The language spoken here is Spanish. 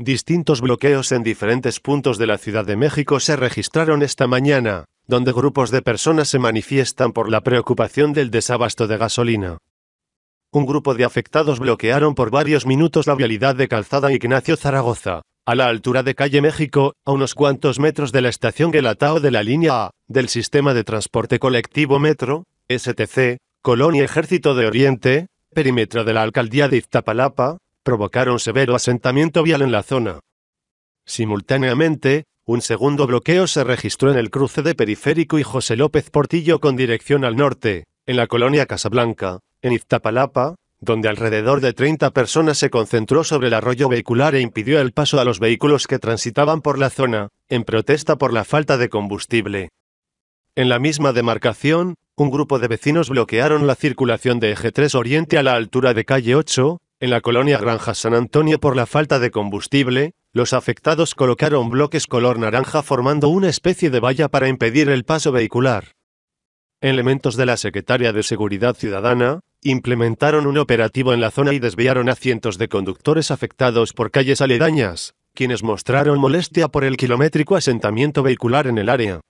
Distintos bloqueos en diferentes puntos de la Ciudad de México se registraron esta mañana, donde grupos de personas se manifiestan por la preocupación del desabasto de gasolina. Un grupo de afectados bloquearon por varios minutos la vialidad de Calzada Ignacio Zaragoza, a la altura de Calle México, a unos cuantos metros de la estación Gelatao de la línea A, del sistema de transporte colectivo Metro, STC, Colonia Ejército de Oriente, perímetro de la Alcaldía de Iztapalapa, provocaron severo asentamiento vial en la zona. Simultáneamente, un segundo bloqueo se registró en el cruce de Periférico y José López Portillo con dirección al norte, en la colonia Casablanca, en Iztapalapa, donde alrededor de 30 personas se concentró sobre el arroyo vehicular e impidió el paso a los vehículos que transitaban por la zona, en protesta por la falta de combustible. En la misma demarcación, un grupo de vecinos bloquearon la circulación de Eje 3 Oriente a la altura de calle 8, en la colonia Granja San Antonio por la falta de combustible, los afectados colocaron bloques color naranja formando una especie de valla para impedir el paso vehicular. Elementos de la Secretaría de Seguridad Ciudadana implementaron un operativo en la zona y desviaron a cientos de conductores afectados por calles aledañas, quienes mostraron molestia por el kilométrico asentamiento vehicular en el área.